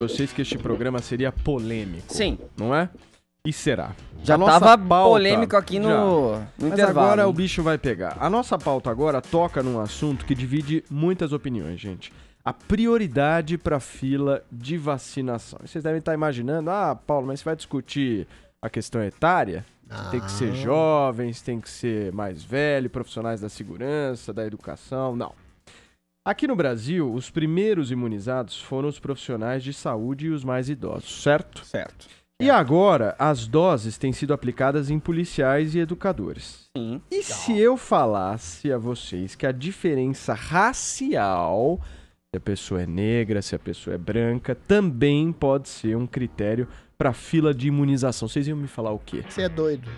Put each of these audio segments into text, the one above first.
vocês que este programa seria polêmico. Sim. Não é? E será? Já a nossa tava pauta, polêmico aqui no, no Mas intervalo. agora o bicho vai pegar. A nossa pauta agora toca num assunto que divide muitas opiniões, gente. A prioridade para fila de vacinação. Vocês devem estar tá imaginando, ah, Paulo, mas você vai discutir a questão etária? Ah. Tem que ser jovens, tem que ser mais velho, profissionais da segurança, da educação. Não. Aqui no Brasil, os primeiros imunizados foram os profissionais de saúde e os mais idosos, certo? Certo. E agora, as doses têm sido aplicadas em policiais e educadores. Sim. E se eu falasse a vocês que a diferença racial, se a pessoa é negra, se a pessoa é branca, também pode ser um critério para fila de imunização? Vocês iam me falar o quê? Você é doido.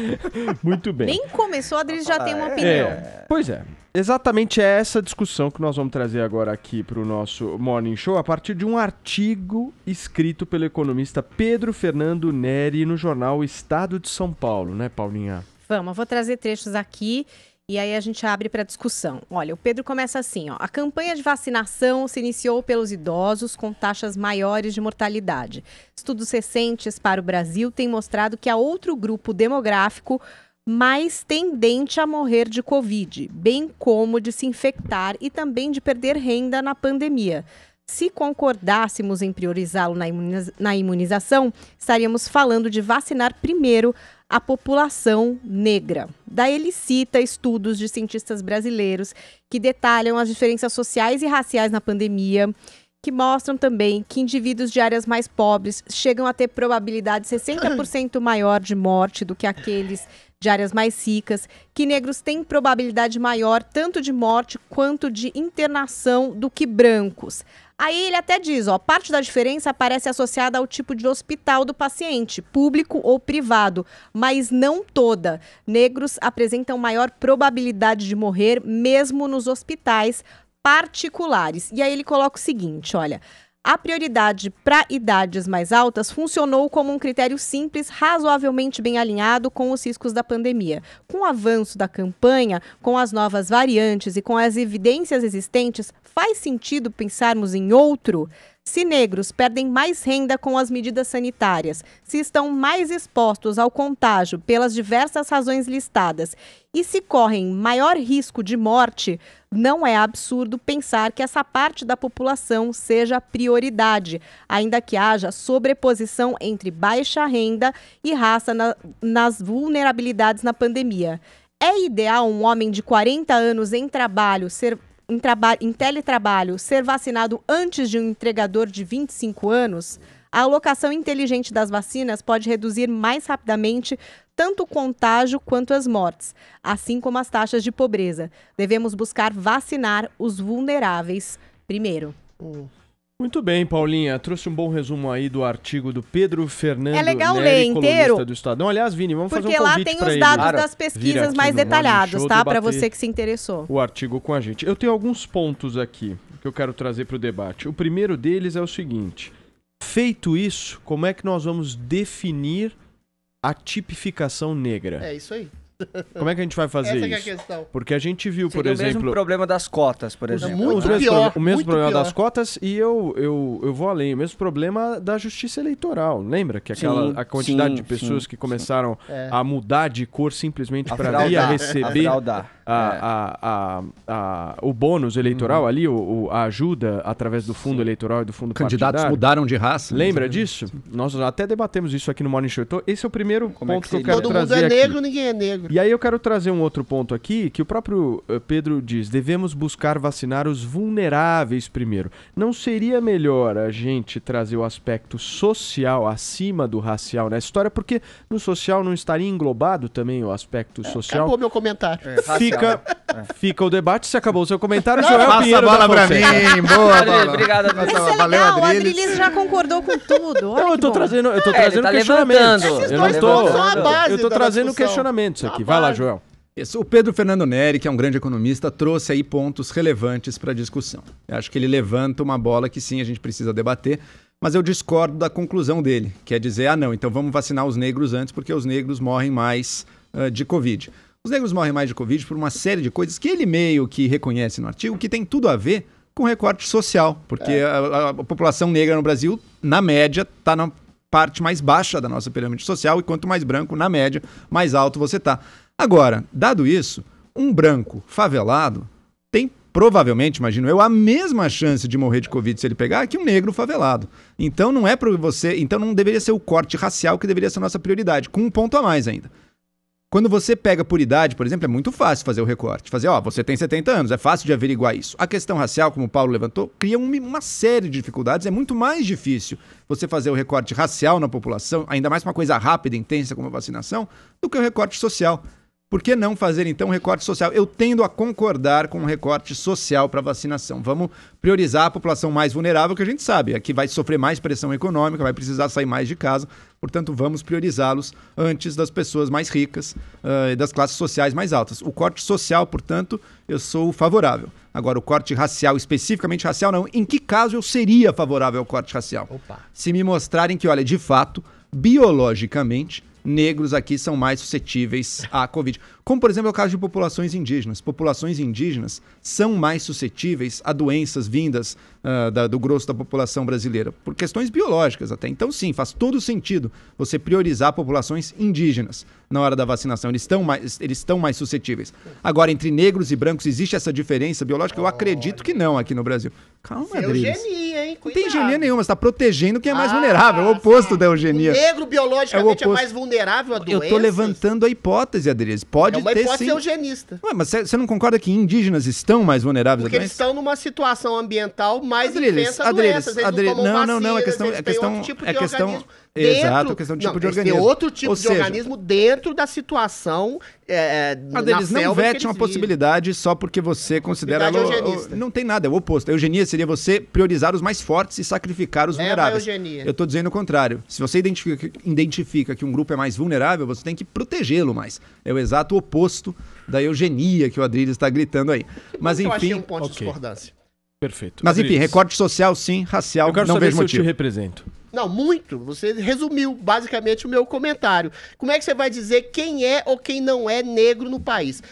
Muito bem. Nem começou, a Adriles já tem uma é. opinião. É. Pois é. Exatamente é essa discussão que nós vamos trazer agora aqui para o nosso Morning Show a partir de um artigo escrito pelo economista Pedro Fernando Neri no jornal Estado de São Paulo, né, Paulinha? Vamos, eu vou trazer trechos aqui e aí a gente abre para discussão. Olha, o Pedro começa assim, ó. A campanha de vacinação se iniciou pelos idosos com taxas maiores de mortalidade. Estudos recentes para o Brasil têm mostrado que há outro grupo demográfico mais tendente a morrer de Covid, bem como de se infectar e também de perder renda na pandemia. Se concordássemos em priorizá-lo na, na imunização, estaríamos falando de vacinar primeiro a população negra. Daí ele cita estudos de cientistas brasileiros que detalham as diferenças sociais e raciais na pandemia, que mostram também que indivíduos de áreas mais pobres chegam a ter probabilidade 60% maior de morte do que aqueles de áreas mais ricas, que negros têm probabilidade maior tanto de morte quanto de internação do que brancos. Aí ele até diz, ó, parte da diferença parece associada ao tipo de hospital do paciente, público ou privado, mas não toda. Negros apresentam maior probabilidade de morrer mesmo nos hospitais particulares. E aí ele coloca o seguinte, olha, a prioridade para idades mais altas funcionou como um critério simples, razoavelmente bem alinhado com os riscos da pandemia. Com o avanço da campanha, com as novas variantes e com as evidências existentes, faz sentido pensarmos em outro? Se negros perdem mais renda com as medidas sanitárias, se estão mais expostos ao contágio pelas diversas razões listadas e se correm maior risco de morte, não é absurdo pensar que essa parte da população seja prioridade, ainda que haja sobreposição entre baixa renda e raça na, nas vulnerabilidades na pandemia. É ideal um homem de 40 anos em trabalho ser em, em teletrabalho ser vacinado antes de um entregador de 25 anos, a alocação inteligente das vacinas pode reduzir mais rapidamente tanto o contágio quanto as mortes, assim como as taxas de pobreza. Devemos buscar vacinar os vulneráveis primeiro. Hum. Muito bem, Paulinha. Trouxe um bom resumo aí do artigo do Pedro Fernando É legal Neri, ler inteiro. do Estadão. Aliás, Vini, vamos fazer um convite Porque lá tem os dados ele. das pesquisas mais detalhados, tá? Para você que se interessou. O artigo com a gente. Eu tenho alguns pontos aqui que eu quero trazer para o debate. O primeiro deles é o seguinte. Feito isso, como é que nós vamos definir a tipificação negra? É isso aí. Como é que a gente vai fazer Essa isso? é a questão. Porque a gente viu, Seria por exemplo. O mesmo problema das cotas, por exemplo. Muito pior, o mesmo muito problema pior. das cotas e eu, eu, eu vou além. O mesmo problema da justiça eleitoral. Lembra que aquela sim, a quantidade sim, de pessoas sim, que começaram é. a mudar de cor simplesmente para vir a receber é. a, a, a, o bônus eleitoral uhum. ali, o, a ajuda através do fundo eleitoral e do fundo Candidatos partidário. mudaram de raça. Né? Lembra disso? Nós até debatemos isso aqui no Morning Show. Então, esse é o primeiro Como é ponto é que, que eu quero Todo trazer. Todo mundo é negro, ninguém é negro. E aí eu quero trazer um outro ponto aqui que o próprio eh, Pedro diz: devemos buscar vacinar os vulneráveis primeiro. Não seria melhor a gente trazer o aspecto social acima do racial na história, porque no social não estaria englobado também o aspecto é, social? Acabou meu comentário. É, fica, né? é. fica o debate. Se acabou o seu comentário, Joel passa Pinheiro a bola pra mim. Boa, Adriles, Obrigado, Adriles. Isso é Valeu, Adriles. O Adriles já concordou com tudo. não, eu tô bom. trazendo, eu tô é, trazendo tá questionamentos. Levantando. Eu não tô, eu tô trazendo questionamentos aqui. Vai lá, Joel. o Pedro Fernando Neri, que é um grande economista, trouxe aí pontos relevantes para a discussão. Eu acho que ele levanta uma bola que sim, a gente precisa debater, mas eu discordo da conclusão dele, que é dizer, ah não, então vamos vacinar os negros antes porque os negros morrem mais uh, de Covid. Os negros morrem mais de Covid por uma série de coisas que ele meio que reconhece no artigo, que tem tudo a ver com recorte social, porque é. a, a, população negra no Brasil, na média, está na parte mais baixa da nossa pirâmide social, e quanto mais branco, na média, mais alto você tá. Agora, dado isso, um branco favelado tem provavelmente, imagino eu, a mesma chance de morrer de Covid se ele pegar que um negro favelado. Então não é para você. Então não deveria ser o corte racial que deveria ser a nossa prioridade, com um ponto a mais ainda. Quando você pega por idade, por exemplo, é muito fácil fazer o recorte. Fazer, ó, você tem 70 anos, é fácil de averiguar isso. A questão racial, como o Paulo levantou, cria uma série de dificuldades. É muito mais difícil você fazer o recorte racial na população, ainda mais uma coisa rápida, intensa como a vacinação, do que o recorte social. Por que não fazer então um recorte social? Eu tendo a concordar com um recorte social para vacinação. Vamos priorizar a população mais vulnerável, que a gente sabe, é que vai sofrer mais pressão econômica, vai precisar sair mais de casa portanto, vamos priorizá-los antes das pessoas mais ricas uh, e das classes sociais mais altas. O corte social, portanto, eu sou favorável. Agora, o corte racial, especificamente racial, não. Em que caso eu seria favorável ao corte racial? Opa. Se me mostrarem que, olha, de fato, biologicamente, negros aqui são mais suscetíveis à Covid. Como, por exemplo, é o caso de populações indígenas. Populações indígenas são mais suscetíveis a doenças vindas uh, da, do grosso da população brasileira, por questões biológicas até. Então, sim, faz todo sentido você priorizar populações indígenas na hora da vacinação. Eles estão mais, eles estão mais suscetíveis. Agora, entre negros e brancos, existe essa diferença biológica? Eu acredito que não aqui no Brasil. Calma, Isso é eugenia, hein? Cuidado. Não tem eugenia nenhuma, você tá protegendo quem é mais ah, vulnerável, é o oposto sim. da eugenia. O negro biologicamente é, é, mais vulnerável a doenças? Eu tô levantando a hipótese, Adriles. Pode ter sim. É uma hipótese sim. eugenista. Ué, mas você não concorda que indígenas estão mais vulneráveis Porque a doenças? Porque eles estão numa situação ambiental mais Adriles, intensa Adriles, doenças. Eles Adriles, não, não, vacinas, não, não, é questão, é questão, tipo é questão, organismo. Dentro, Exato, questão de tipo não, de organismo. Tem outro tipo Ou de seja, organismo dentro da situação. É, é mas eles não vetem uma possibilidade só porque você considera. É ela, o, não tem nada, é o oposto. A eugenia seria você priorizar os mais fortes e sacrificar os é vulneráveis. Eu estou dizendo o contrário. Se você identifica, identifica que um grupo é mais vulnerável, você tem que protegê-lo mais. É o exato oposto da eugenia que o Adriles está gritando aí. Mas enfim. achei um ponto okay. de discordância. Perfeito. Mas enfim, recorte social sim, racial, eu quero não saber vejo se motivo. Eu te represento. Não, muito. Você resumiu basicamente o meu comentário. Como é que você vai dizer quem é ou quem não é negro no país?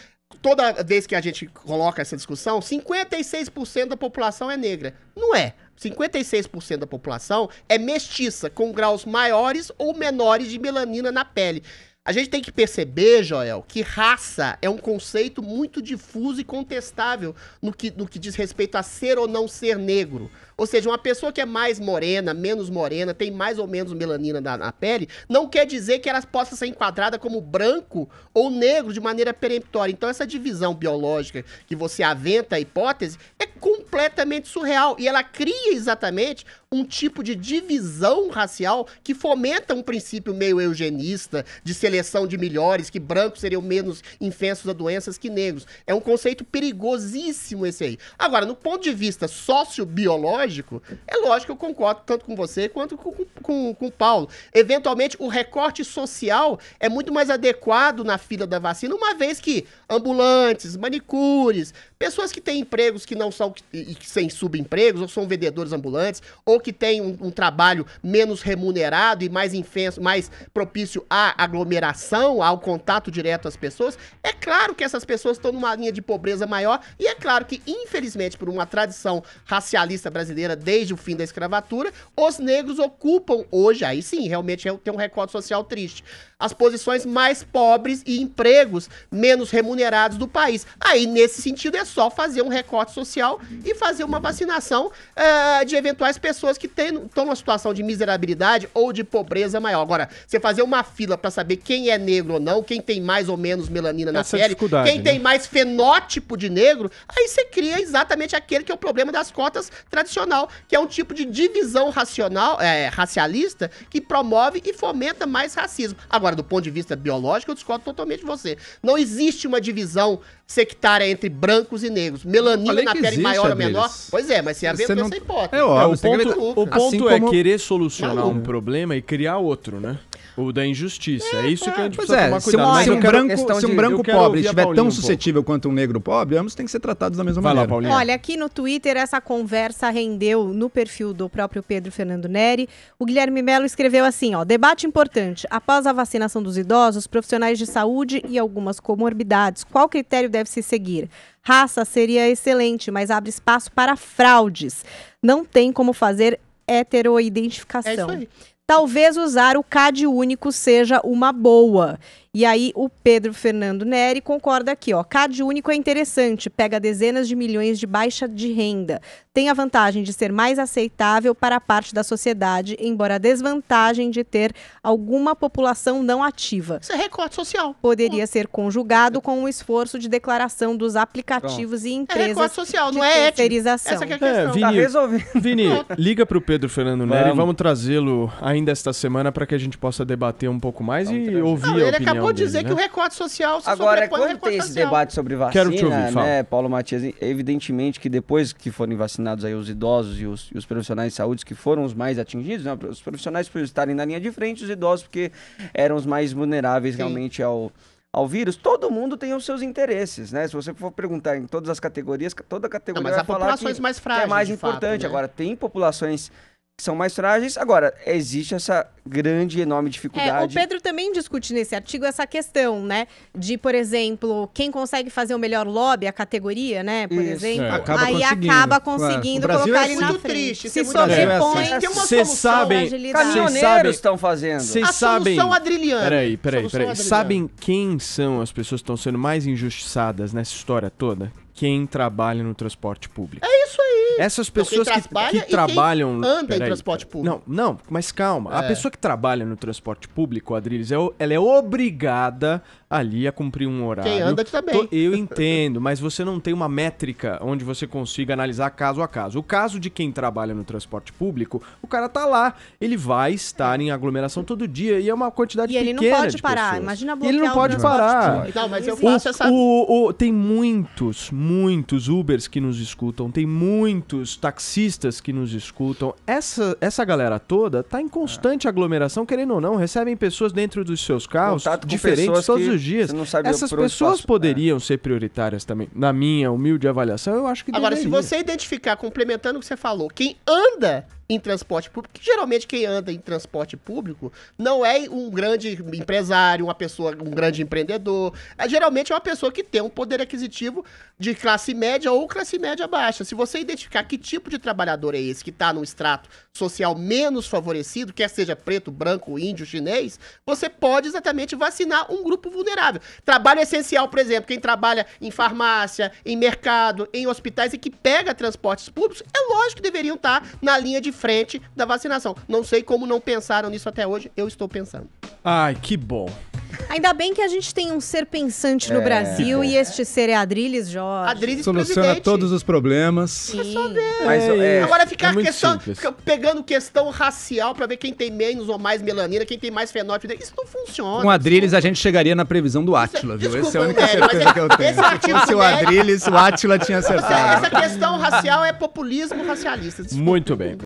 Toda vez que a gente coloca essa discussão, 56% da população é negra. Não é. 56% da população é mestiça, com graus maiores ou menores de melanina na pele. A gente tem que perceber, Joel, que raça é um conceito muito difuso e contestável no que, no que diz respeito a ser ou não ser negro. Ou seja, uma pessoa que é mais morena, menos morena, tem mais ou menos melanina na, na pele, não quer dizer que ela possa ser enquadrada como branco ou negro de maneira peremptória. Então, essa divisão biológica que você aventa a hipótese é completamente surreal. E ela cria exatamente um tipo de divisão racial que fomenta um princípio meio eugenista, de seleção de melhores, que brancos seriam menos infensos a doenças que negros. É um conceito perigosíssimo esse aí. Agora, no ponto de vista sociobiológico, lógico. É lógico que eu concordo tanto com você quanto com, com, com o Paulo. Eventualmente, o recorte social é muito mais adequado na fila da vacina, uma vez que ambulantes, manicures, Pessoas que têm empregos que não são e sem subempregos, ou são vendedores ambulantes, ou que têm um, um trabalho menos remunerado e mais infenso, mais propício à aglomeração, ao contato direto às pessoas. É claro que essas pessoas estão numa linha de pobreza maior e é claro que, infelizmente, por uma tradição racialista brasileira desde o fim da escravatura, os negros ocupam hoje, aí sim, realmente é, tem um recorte social triste, as posições mais pobres e empregos menos remunerados do país. Aí, nesse sentido, é só fazer um recorte social e fazer uma vacinação eh, de eventuais pessoas que estão numa situação de miserabilidade ou de pobreza maior. Agora, você fazer uma fila para saber quem é negro ou não, quem tem mais ou menos melanina na pele, quem né? tem mais fenótipo de negro, aí você cria exatamente aquele que é o problema das cotas tradicional, que é um tipo de divisão racional, é, racialista que promove e fomenta mais racismo. Agora, do ponto de vista biológico, eu discordo totalmente de você. Não existe uma divisão sectária entre brancos brancos e negros. Melanina na pele existe, maior ou menor. Pois é, mas se a inventou não... essa hipótese. É, é, é, o assim ponto, o ponto assim é como... querer solucionar Maluco. um problema e criar outro, né? O da injustiça. É, é isso que a gente pois precisa é, tomar cuidado. Se um, se um branco, se um branco pobre estiver tão suscetível quanto um negro pobre, ambos têm que ser tratados da mesma Vai maneira. Lá, Paulinha. Olha, aqui no Twitter essa conversa rendeu no perfil do próprio Pedro Fernando Neri. O Guilherme Melo escreveu assim, ó, debate importante. Após a vacinação dos idosos, profissionais de saúde e algumas comorbidades, qual critério deve se seguir? Raça seria excelente, mas abre espaço para fraudes. Não tem como fazer heteroidentificação. É isso aí talvez usar o CAD único seja uma boa. E aí o Pedro Fernando Neri concorda aqui, ó. CAD único é interessante, pega dezenas de milhões de baixa de renda. Tem a vantagem de ser mais aceitável para a parte da sociedade, embora a desvantagem de ter alguma população não ativa. Isso é recorte social. Poderia hum. ser conjugado com o esforço de declaração dos aplicativos Pronto. e empresas. É recorte social, não é terceirização. Essa é a é, questão. É, Vini, tá resolvendo. Vini, liga para o Pedro Fernando Neri vamos, vamos trazê-lo ainda esta semana para que a gente possa debater um pouco mais vamos e trazer. ouvir não, a opinião opinião. Vou dizer dele, que né? o recorte social se Agora, quando tem esse social. debate sobre vacina, Quero te ouvir, né, Paulo Matias, evidentemente que depois que forem vacinados aí os idosos e os, e os profissionais de saúde que foram os mais atingidos, né, os profissionais por estarem na linha de frente, os idosos porque eram os mais vulneráveis Sim. realmente ao ao vírus, todo mundo tem os seus interesses, né? Se você for perguntar em todas as categorias, toda categoria não, mas vai falar que, mais frágeis, que é mais importante. Fato, né? Agora, tem populações que são mais frágeis. Agora, existe essa grande e enorme dificuldade. É, o Pedro também discute nesse artigo essa questão, né? De, por exemplo, quem consegue fazer o melhor lobby, a categoria, né? Por Isso. exemplo, é. acaba aí acaba conseguindo claro. colocar é ele na frente. Se sobrepõe. Vocês sabem, caminhoneiros estão fazendo. Vocês sabem. Adriliana. Peraí, peraí, peraí. Sabem quem são as pessoas que estão sendo mais injustiçadas nessa história toda? quem trabalha no transporte público. É isso aí. Essas então, pessoas então, que, que trabalham. anda em transporte público. Não, não, mas calma. É. A pessoa que trabalha no transporte público, Adriles, é ela é obrigada ali a cumprir um horário. Quem anda também. Eu entendo, mas você não tem uma métrica onde você consiga analisar caso a caso. O caso de quem trabalha no transporte público, o cara tá lá, ele vai estar em aglomeração todo dia e é uma quantidade e pequena de E ele não pode parar, pessoas. imagina a Ele não pode parar. Não, mas eu faço o, essa... O, o, tem muitos, muitos Ubers que nos escutam, tem muitos taxistas que nos escutam. Essa, essa galera toda tá em constante é. aglomeração, querendo ou não, recebem pessoas dentro dos seus carros Contato diferentes todos os dias. Essas pessoas espaço, né? poderiam é. ser prioritárias também. Na minha humilde avaliação, eu acho que Agora, deveria. se você identificar, complementando o que você falou, quem anda em transporte público, que geralmente quem anda em transporte público não é um grande empresário, uma pessoa, um grande empreendedor. É, geralmente é uma pessoa que tem um poder aquisitivo de classe média ou classe média baixa. Se você identificar que tipo de trabalhador é esse que está num extrato social menos favorecido, quer seja preto, branco, índio, chinês, você pode exatamente vacinar um grupo vulnerável. Trabalho essencial, por exemplo, quem trabalha em farmácia, em mercado, em hospitais e que pega transportes públicos, é lógico que deveriam estar tá na linha de frente da vacinação. Não sei como não pensaram nisso até hoje, eu estou pensando. Ai, que bom. Ainda bem que a gente tem um ser pensante é, no Brasil e este ser é Adriles Jorge. Adriles Soluciona presidente. todos os problemas. É Sim. Mas, é, é, Agora ficar é questão, fica pegando questão racial para ver quem tem menos ou mais melanina, quem tem mais fenótipo. Isso não funciona. Com Adriles a gente chegaria na previsão do é- Átila, viu? Desculpa, essa é a única certeza que eu tenho. Se o Adriles, o Átila tinha acertado. Essa, essa questão racial é populismo racialista. Desculpa. Muito bem.